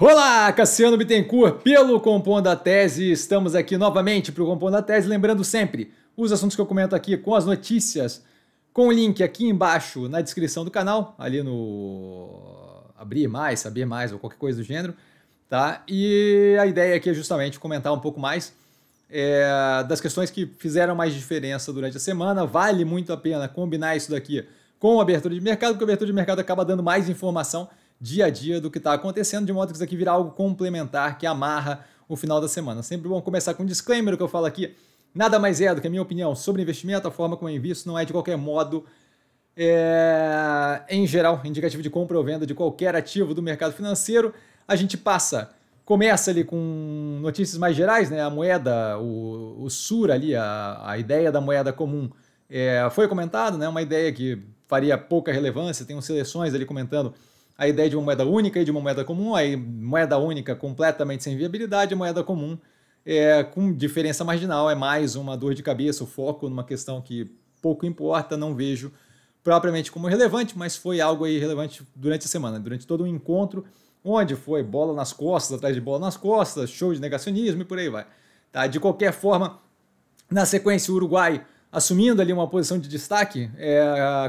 Olá, Cassiano Bittencourt, pelo Compondo a Tese. Estamos aqui novamente para o Compondo a Tese. Lembrando sempre, os assuntos que eu comento aqui com as notícias, com o link aqui embaixo na descrição do canal, ali no Abrir Mais, Saber Mais ou qualquer coisa do gênero, tá? E a ideia aqui é justamente comentar um pouco mais é, das questões que fizeram mais diferença durante a semana. Vale muito a pena combinar isso daqui com a abertura de mercado, porque a abertura de mercado acaba dando mais informação dia a dia do que está acontecendo, de modo que isso aqui vira algo complementar que amarra o final da semana. Sempre bom começar com um disclaimer que eu falo aqui. Nada mais é do que a minha opinião sobre investimento, a forma como eu invisto não é de qualquer modo, é, em geral, indicativo de compra ou venda de qualquer ativo do mercado financeiro. A gente passa começa ali com notícias mais gerais, né? A moeda, o, o SUR ali, a, a ideia da moeda comum é, foi comentado, né? Uma ideia que faria pouca relevância, tem seleções ali comentando a ideia de uma moeda única e de uma moeda comum, aí moeda única completamente sem viabilidade, moeda comum é, com diferença marginal, é mais uma dor de cabeça, o foco numa questão que pouco importa, não vejo propriamente como relevante, mas foi algo aí relevante durante a semana, durante todo o um encontro, onde foi bola nas costas, atrás de bola nas costas, show de negacionismo e por aí vai. Tá? De qualquer forma, na sequência, o Uruguai assumindo ali uma posição de destaque, é,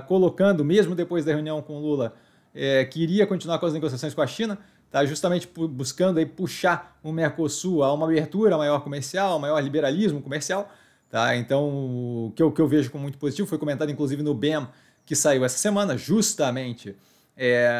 colocando, mesmo depois da reunião com Lula, é, que iria continuar com as negociações com a China, tá? justamente buscando aí puxar o Mercosul a uma abertura maior comercial, maior liberalismo comercial. Tá? Então, o que eu, que eu vejo como muito positivo foi comentado inclusive no BEM que saiu essa semana, justamente é,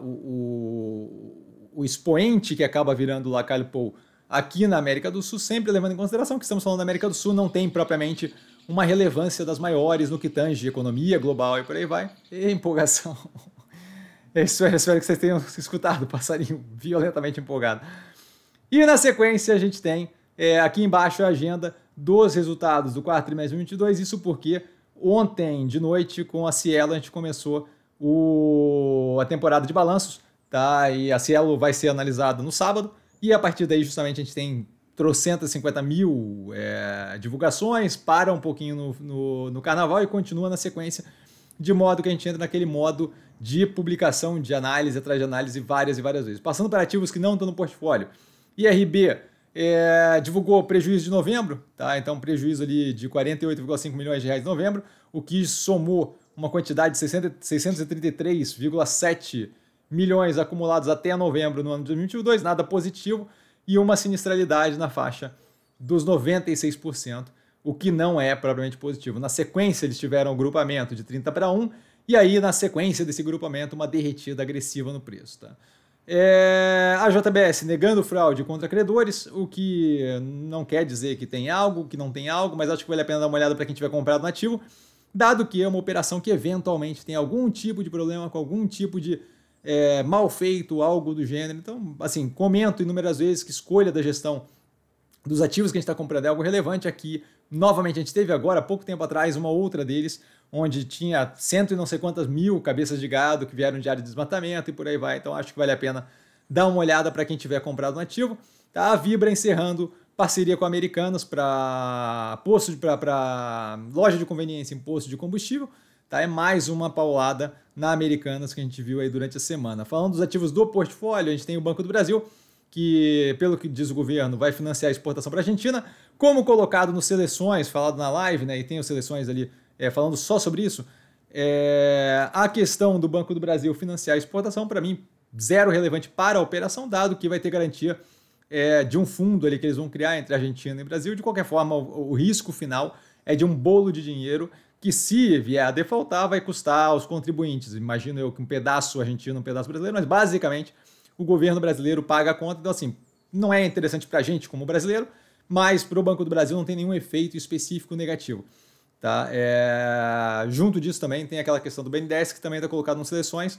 o, o, o, expoente que acaba virando o Lacalle Paul aqui na América do Sul, sempre levando em consideração que estamos falando da América do Sul, não tem propriamente uma relevância das maiores no que tange economia global e por aí vai. E empolgação. espero, espero que vocês tenham escutado o passarinho violentamente empolgado. E na sequência a gente tem é, aqui embaixo a agenda dos resultados do quarto trimestre de 2022, isso porque ontem de noite com a Cielo a gente começou o, a temporada de balanços, tá? E a Cielo vai ser analisada no sábado e a partir daí justamente a gente tem trocentas 50 mil é, divulgações, para um pouquinho no, no, no carnaval e continua na sequência de modo que a gente entra naquele modo de publicação, de análise atrás de análise várias e várias vezes. Passando para ativos que não estão no portfólio. IRB é, divulgou prejuízo de novembro, tá? Então, prejuízo ali de 48,5 milhões de reais em novembro, o que somou uma quantidade de 633,7 milhões acumulados até novembro no ano de 2022, nada positivo, e uma sinistralidade na faixa dos 96% o que não é propriamente positivo. Na sequência, eles tiveram um grupamento de 30 para 1, e aí, na sequência desse grupamento, uma derretida agressiva no preço. Tá? É, a JBS negando fraude contra credores, o que não quer dizer que tem algo, que não tem algo, mas acho que vale a pena dar uma olhada para quem tiver comprado no ativo, dado que é uma operação que eventualmente tem algum tipo de problema com algum tipo de é, mal feito, algo do gênero. Então, assim, comento inúmeras vezes que escolha da gestão dos ativos que a gente está comprando é algo relevante aqui. Novamente, a gente teve agora, pouco tempo atrás, uma outra deles, onde tinha cento e não sei quantas mil cabeças de gado que vieram de área de desmatamento e por aí vai. Então, acho que vale a pena dar uma olhada para quem tiver comprado um ativo. Tá? A Vibra encerrando parceria com Americanas para posto para loja de conveniência em posto de combustível. Tá? É mais uma paulada na Americanas que a gente viu aí durante a semana. Falando dos ativos do portfólio, a gente tem o Banco do Brasil, que, pelo que diz o governo, vai financiar a exportação para a Argentina. Como colocado no Seleções, falado na live, né, e tem os Seleções ali é, falando só sobre isso, é, a questão do Banco do Brasil financiar a exportação, para mim, zero relevante para a operação, dado que vai ter garantia é, de um fundo ali que eles vão criar entre Argentina e Brasil. De qualquer forma, o, o risco final é de um bolo de dinheiro que, se vier a defaultar, vai custar aos contribuintes. Imagino eu que um pedaço argentino, um pedaço brasileiro, mas basicamente o governo brasileiro paga a conta. Então, assim, não é interessante para a gente como brasileiro mas para o Banco do Brasil não tem nenhum efeito específico negativo. Tá? É... Junto disso também tem aquela questão do BNDES que também está colocado nas seleções.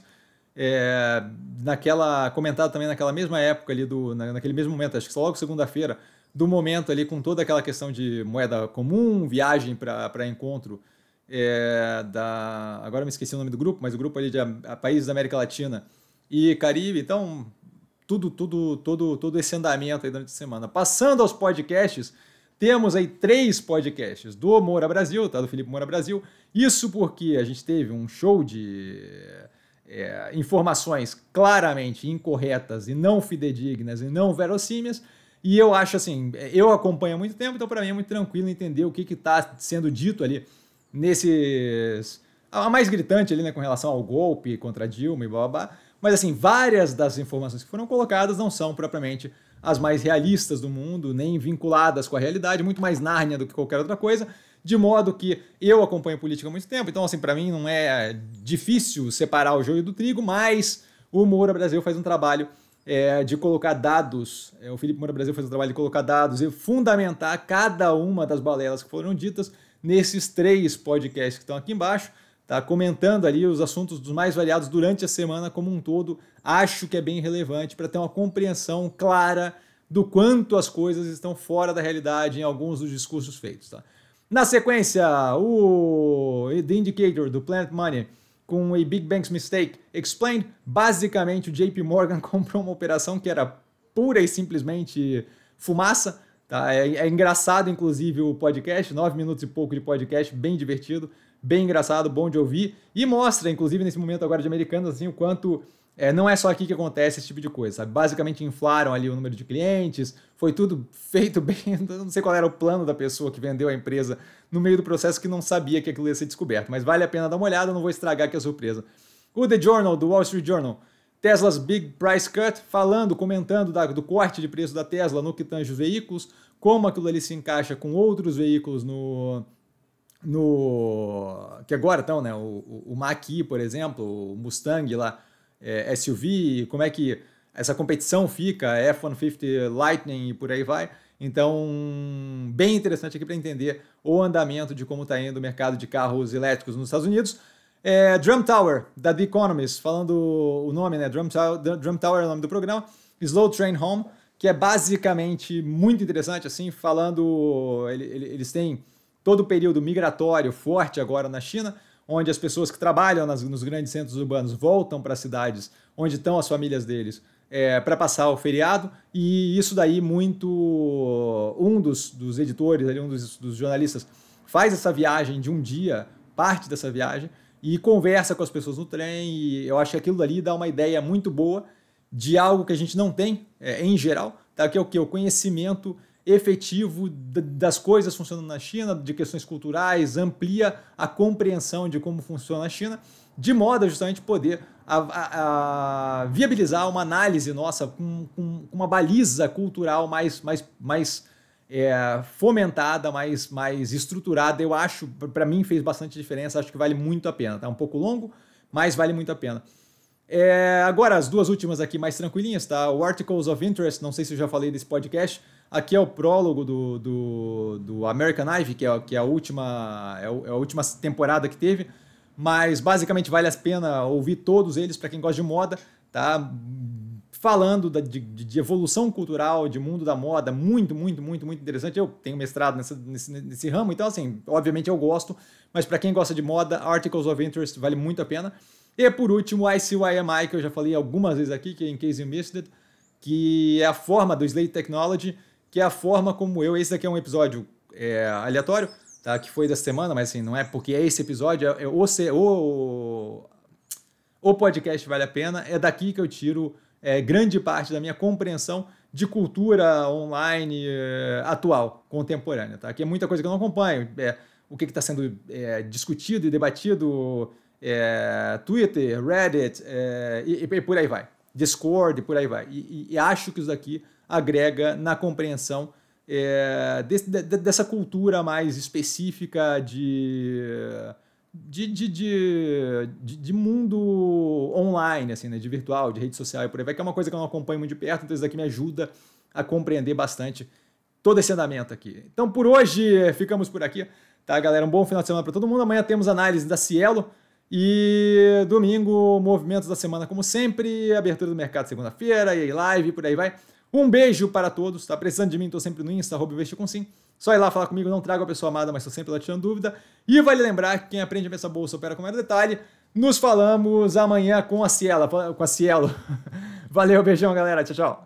É... naquela comentado também naquela mesma época ali do naquele mesmo momento acho que logo segunda-feira do momento ali com toda aquela questão de moeda comum viagem para encontro é... da agora me esqueci o nome do grupo mas o grupo ali de a países da América Latina e Caribe então tudo, tudo, todo, todo esse andamento aí durante a semana. Passando aos podcasts, temos aí três podcasts do Moura Brasil, tá? Do Felipe Moura Brasil. Isso porque a gente teve um show de é, informações claramente incorretas e não fidedignas e não verossímias. E eu acho assim, eu acompanho há muito tempo, então para mim é muito tranquilo entender o que está sendo dito ali nesses a mais gritante ali, né, com relação ao golpe contra Dilma e blá, blá, blá. Mas, assim, várias das informações que foram colocadas não são propriamente as mais realistas do mundo, nem vinculadas com a realidade, muito mais Nárnia do que qualquer outra coisa, de modo que eu acompanho política há muito tempo, então, assim, para mim não é difícil separar o joio do trigo, mas o Moura Brasil faz um trabalho é, de colocar dados, é, o Felipe Moura Brasil faz um trabalho de colocar dados e fundamentar cada uma das balelas que foram ditas nesses três podcasts que estão aqui embaixo, tá comentando ali os assuntos dos mais variados durante a semana como um todo. Acho que é bem relevante para ter uma compreensão clara do quanto as coisas estão fora da realidade em alguns dos discursos feitos. Tá? Na sequência, o The Indicator do Planet Money com a Big Bank's Mistake Explained. Basicamente, o JP Morgan comprou uma operação que era pura e simplesmente fumaça Tá? É, é, engraçado, inclusive, o podcast, nove minutos e pouco de podcast, bem divertido, bem engraçado, bom de ouvir. E mostra, inclusive, nesse momento agora de americanos, assim, o quanto é, não é só aqui que acontece esse tipo de coisa, sabe? Basicamente inflaram ali o número de clientes, foi tudo feito bem, não sei qual era o plano da pessoa que vendeu a empresa no meio do processo que não sabia que aquilo ia ser descoberto, mas vale a pena dar uma olhada, não vou estragar aqui a surpresa. O The Journal, do Wall Street Journal, Tesla's Big Price Cut, falando, comentando da, do corte de preço da Tesla no que tange os veículos, como aquilo ali se encaixa com outros veículos no. no que agora estão, né? O, o Mach-E, por exemplo, o Mustang lá, é, SUV, como é que essa competição fica, F-150 Lightning e por aí vai. Então, bem interessante aqui para entender o andamento de como está indo o mercado de carros elétricos nos Estados Unidos. É, Drum Tower, da The Economist, falando o nome, né? Drum, Drum Tower é o nome do programa. Slow Train Home, que é basicamente muito interessante, assim, falando. Ele, ele, eles têm todo o período migratório forte agora na China, onde as pessoas que trabalham nas, nos grandes centros urbanos voltam para as cidades onde estão as famílias deles é, para passar o feriado, e isso daí muito. Um dos, dos editores, ali, um dos, dos jornalistas, faz essa viagem de um dia, parte dessa viagem e conversa com as pessoas no trem. E eu acho que aquilo dali dá uma ideia muito boa de algo que a gente não tem é, em geral, tá? que é o que? O conhecimento efetivo das coisas funcionando na China, de questões culturais, amplia a compreensão de como funciona a China, de modo a justamente poder a, a, a viabilizar uma análise nossa com, com uma baliza cultural mais, mais, mais é, fomentada, mais, mais estruturada, eu acho, para mim fez bastante diferença, acho que vale muito a pena. Tá um pouco longo, mas vale muito a pena. É, agora, as duas últimas aqui mais tranquilinhas, tá? O Articles of Interest, não sei se eu já falei desse podcast, aqui é o prólogo do, do, do American Ivy, que é, que é, a última, é, é a última temporada que teve, mas basicamente vale a pena ouvir todos eles para quem gosta de moda, tá? falando da, de, de, evolução cultural, de mundo da moda, muito, muito, muito, muito interessante. Eu tenho mestrado nessa, nesse, nesse ramo, então, assim, obviamente eu gosto, mas para quem gosta de moda, Articles of Interest vale muito a pena. E por último, ICYMI, que eu já falei algumas vezes aqui, que é em Case You Missed It, que é a forma do Slate Technology, que é a forma como eu. Esse daqui é um episódio é, aleatório, tá? que foi dessa semana, mas assim, não é porque é esse episódio, é, é o, o, o podcast Vale a Pena, é daqui que eu tiro é, grande parte da minha compreensão de cultura online é, atual, contemporânea, tá? Que é muita coisa que eu não acompanho. É, o que está sendo é, discutido e debatido, é, Twitter, Reddit é, e, e, por aí vai. Discord, e por aí vai. E, e, e, acho que isso daqui agrega na compreensão de, dessa cultura mais específica de de, de, de, de, mundo online, assim, né? de virtual, de rede social e por aí vai, que é uma coisa que eu não acompanho muito de perto, então isso daqui me ajuda a compreender bastante todo esse andamento aqui. Então por hoje ficamos por aqui, tá galera? Um bom final de semana para todo mundo. Amanhã temos análise da Cielo e domingo movimentos da semana como sempre, abertura do mercado segunda-feira e live por aí vai. Um beijo para todos, tá precisando de mim, tô sempre no Insta, arroba com sim. Só ir lá falar comigo, não trago a pessoa amada, mas estou sempre lá tirando dúvida. E vale lembrar que quem aprende a pensar bolsa opera com maior detalhe. Nos falamos amanhã com a Cielo. Com a Cielo. Valeu, beijão, galera. Tchau, tchau.